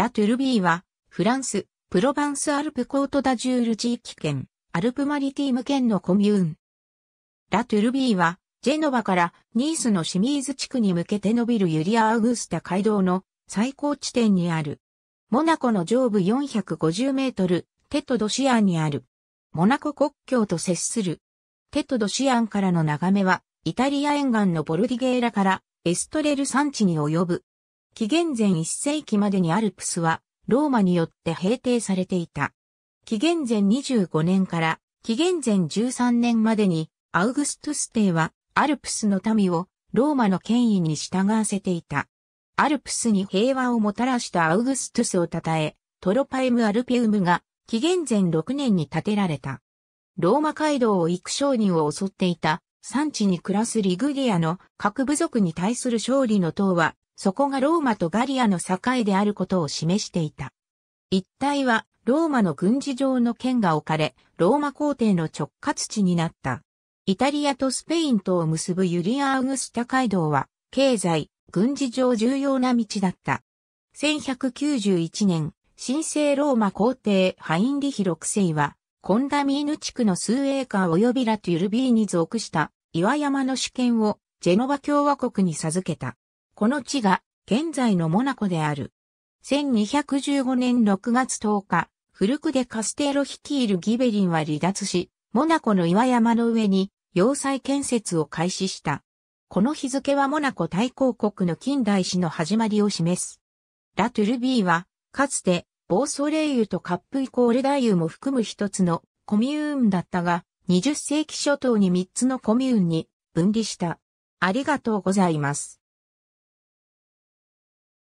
ラ・トゥルビーは、フランス、プロヴァンス・アルプ・コート・ダ・ジュール地域圏、アルプ・マリティーム圏のコミューン。ラ・トゥルビーは、ジェノバからニースのシミーズ地区に向けて伸びるユリア・アウグスタ街道の最高地点にある。モナコの上部450メートル、テトドシアンにある。モナコ国境と接する。テトドシアンからの眺めは、イタリア沿岸のボルディゲーラからエストレル山地に及ぶ。紀元前1世紀までにアルプスはローマによって平定されていた。紀元前25年から紀元前13年までにアウグストゥス帝はアルプスの民をローマの権威に従わせていた。アルプスに平和をもたらしたアウグストゥスを称え、トロパイム・アルピウムが紀元前6年に建てられた。ローマ街道を行く商人を襲っていた産地に暮らすリグリアの各部族に対する勝利の党はそこがローマとガリアの境であることを示していた。一帯はローマの軍事上の剣が置かれ、ローマ皇帝の直轄地になった。イタリアとスペインとを結ぶユリア・アウグスタ街道は、経済、軍事上重要な道だった。1191年、神聖ローマ皇帝ハインリヒ6世は、コンダミーヌ地区の数エーカー及びラトゥルビーに属した岩山の主権をジェノバ共和国に授けた。この地が現在のモナコである。1215年6月10日、古くでカステーロ率いるギベリンは離脱し、モナコの岩山の上に要塞建設を開始した。この日付はモナコ大公国の近代史の始まりを示す。ラトゥルビーは、かつて、ボーソレイユとカップイコールダイユも含む一つのコミューンだったが、20世紀初頭に3つのコミューンに分離した。ありがとうございます。